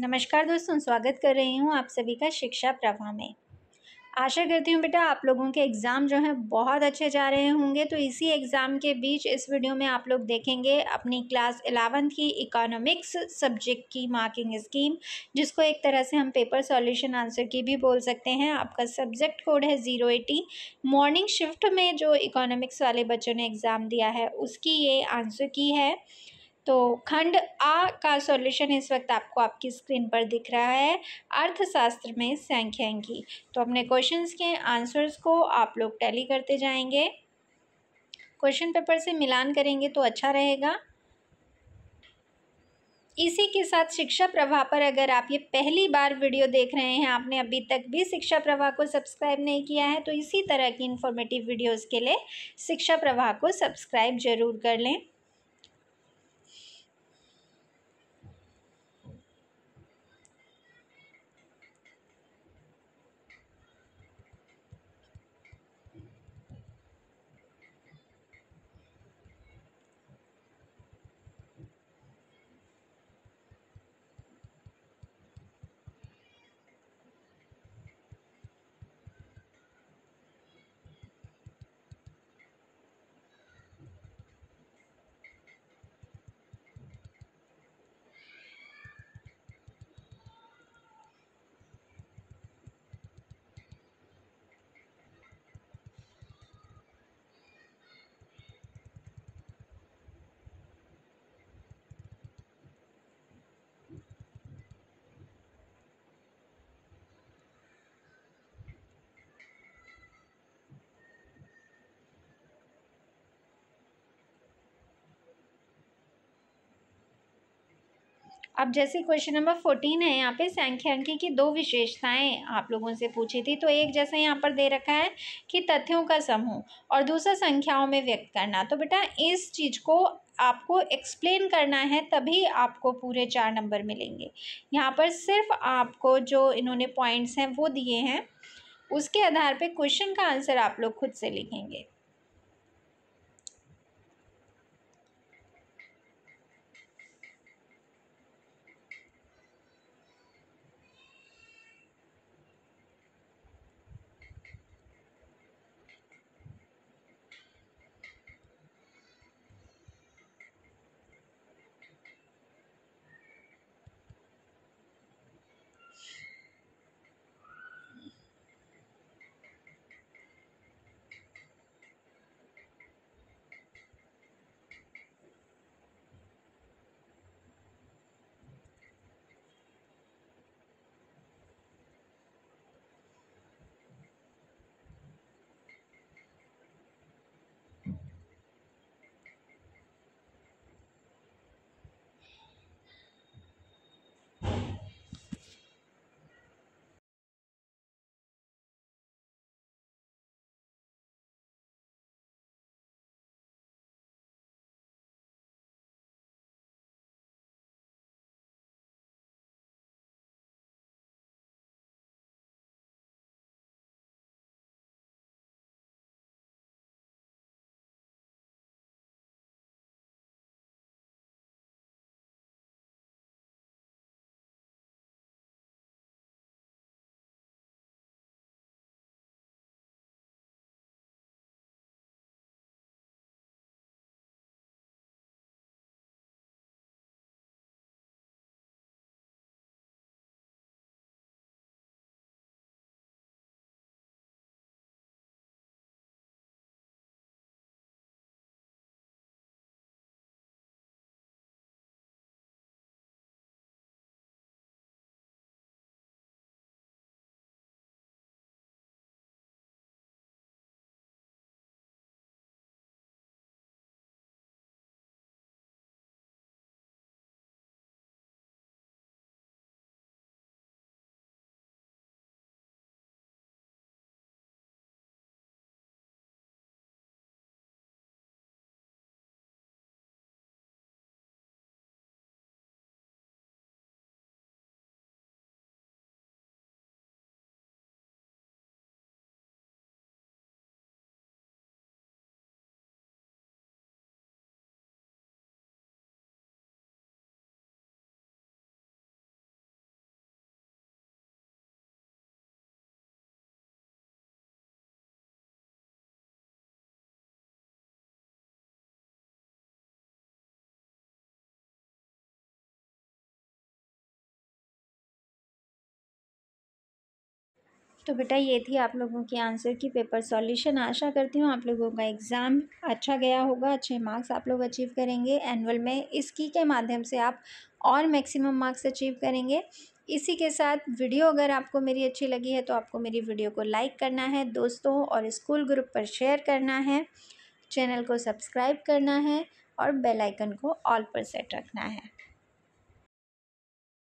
नमस्कार दोस्तों स्वागत कर रही हूँ आप सभी का शिक्षा प्रभा में आशा करती हूँ बेटा आप लोगों के एग्ज़ाम जो हैं बहुत अच्छे जा रहे होंगे तो इसी एग्ज़ाम के बीच इस वीडियो में आप लोग देखेंगे अपनी क्लास एलेवंथ की इकोनॉमिक्स सब्जेक्ट की मार्किंग स्कीम जिसको एक तरह से हम पेपर सॉल्यूशन आंसर की भी बोल सकते हैं आपका सब्जेक्ट कोड है ज़ीरो एटी मॉर्निंग शिफ्ट में जो इकोनॉमिक्स वाले बच्चों ने एग्ज़ाम दिया है उसकी ये आंसर की है तो खंड आ का सॉल्यूशन इस वक्त आपको आपकी स्क्रीन पर दिख रहा है अर्थशास्त्र में संख्यांकी तो अपने क्वेश्चंस के आंसर्स को आप लोग टैली करते जाएंगे क्वेश्चन पेपर से मिलान करेंगे तो अच्छा रहेगा इसी के साथ शिक्षा प्रवाह पर अगर आप ये पहली बार वीडियो देख रहे हैं आपने अभी तक भी शिक्षा प्रवाह को सब्सक्राइब नहीं किया है तो इसी तरह की इन्फॉर्मेटिव वीडियोज़ के लिए शिक्षा प्रवाह को सब्सक्राइब जरूर कर लें अब जैसे क्वेश्चन नंबर फोर्टीन है यहाँ पे सांख्यांकी की दो विशेषताएं आप लोगों से पूछी थी तो एक जैसे यहाँ पर दे रखा है कि तथ्यों का समूह और दूसरा संख्याओं में व्यक्त करना तो बेटा इस चीज़ को आपको एक्सप्लेन करना है तभी आपको पूरे चार नंबर मिलेंगे यहाँ पर सिर्फ आपको जो इन्होंने पॉइंट्स हैं वो दिए हैं उसके आधार पे क्वेश्चन का आंसर आप लोग खुद से लिखेंगे तो बेटा ये थी आप लोगों की आंसर की पेपर सॉल्यूशन आशा करती हूँ आप लोगों का एग्ज़ाम अच्छा गया होगा अच्छे मार्क्स आप लोग अचीव करेंगे एनुअल में इसकी के माध्यम से आप और मैक्सिमम मार्क्स अचीव करेंगे इसी के साथ वीडियो अगर आपको मेरी अच्छी लगी है तो आपको मेरी वीडियो को लाइक करना है दोस्तों और स्कूल ग्रुप पर शेयर करना है चैनल को सब्सक्राइब करना है और बेल आइकन को ऑल पर सेट रखना है